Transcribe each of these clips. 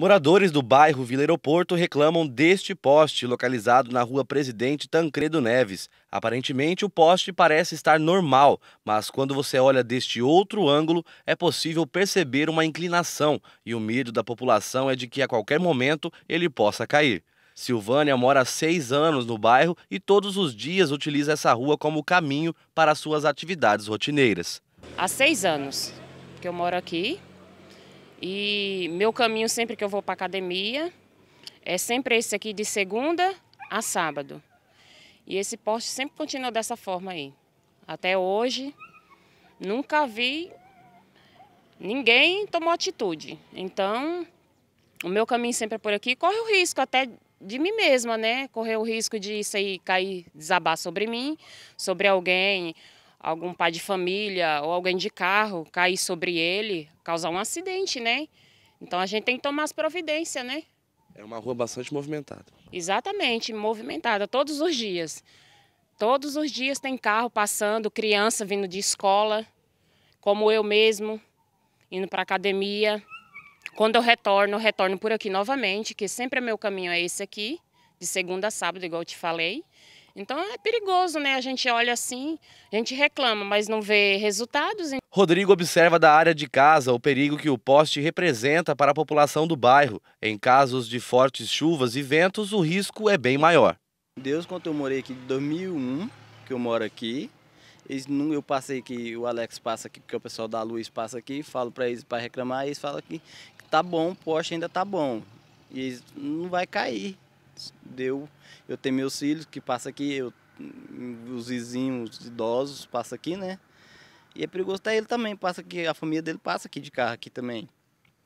Moradores do bairro Vila Aeroporto reclamam deste poste localizado na rua Presidente Tancredo Neves. Aparentemente, o poste parece estar normal, mas quando você olha deste outro ângulo, é possível perceber uma inclinação e o medo da população é de que a qualquer momento ele possa cair. Silvânia mora há seis anos no bairro e todos os dias utiliza essa rua como caminho para suas atividades rotineiras. Há seis anos que eu moro aqui, e meu caminho sempre que eu vou para academia é sempre esse aqui de segunda a sábado. E esse poste sempre continua dessa forma aí. Até hoje, nunca vi ninguém tomou atitude. Então, o meu caminho sempre é por aqui. Corre o risco até de mim mesma, né? Correr o risco de isso aí cair, desabar sobre mim, sobre alguém, algum pai de família ou alguém de carro cair sobre ele, causar um acidente, né? Então a gente tem que tomar as providências, né? É uma rua bastante movimentada. Exatamente, movimentada todos os dias. Todos os dias tem carro passando, criança vindo de escola, como eu mesmo, indo para academia. Quando eu retorno, eu retorno por aqui novamente, que sempre é meu caminho é esse aqui, de segunda a sábado, igual eu te falei. Então é perigoso, né? A gente olha assim, a gente reclama, mas não vê resultados. Rodrigo observa da área de casa o perigo que o poste representa para a população do bairro. Em casos de fortes chuvas e ventos, o risco é bem maior. Deus, quando eu morei aqui de 2001, que eu moro aqui, eu passei que o Alex passa aqui, porque o pessoal da luz passa aqui, falo para eles para reclamar, eles falam que tá bom, o poste ainda tá bom. E eles, não vai cair deu eu tenho meus filhos que passa aqui, eu, os vizinhos os idosos passa aqui, né? E é perigoso até ele também, passa aqui, a família dele passa aqui de carro aqui também.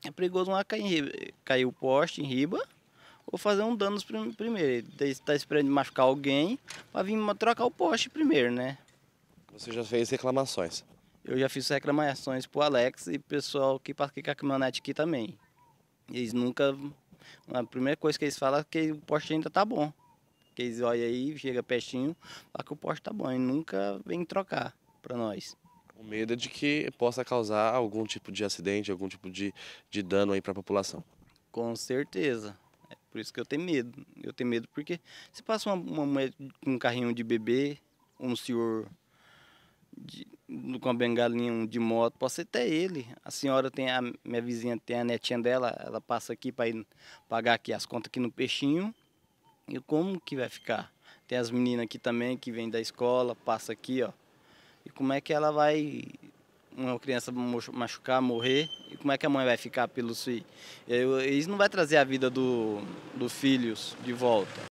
É perigoso uma cair, cair o poste em riba ou fazer um dano primeiro. Ele está tá esperando machucar alguém para vir trocar o poste primeiro, né? Você já fez reclamações? Eu já fiz reclamações pro Alex e pessoal que passa aqui com a caminhonete aqui também. Eles nunca a primeira coisa que eles falam é que o poste ainda tá bom. Que eles olham aí, chega pertinho, lá que o poste tá bom e nunca vem trocar para nós. O medo é de que possa causar algum tipo de acidente, algum tipo de, de dano aí para a população. Com certeza. É por isso que eu tenho medo. Eu tenho medo porque se passa uma, uma um carrinho de bebê, um senhor de, com a bengalinha de moto, posso até ele. A senhora tem, a minha vizinha tem a netinha dela, ela passa aqui para ir pagar aqui as contas aqui no peixinho. E como que vai ficar? Tem as meninas aqui também que vêm da escola, passa aqui, ó. E como é que ela vai uma criança machucar, morrer? E como é que a mãe vai ficar pelos filhos? Isso não vai trazer a vida do, do filhos de volta.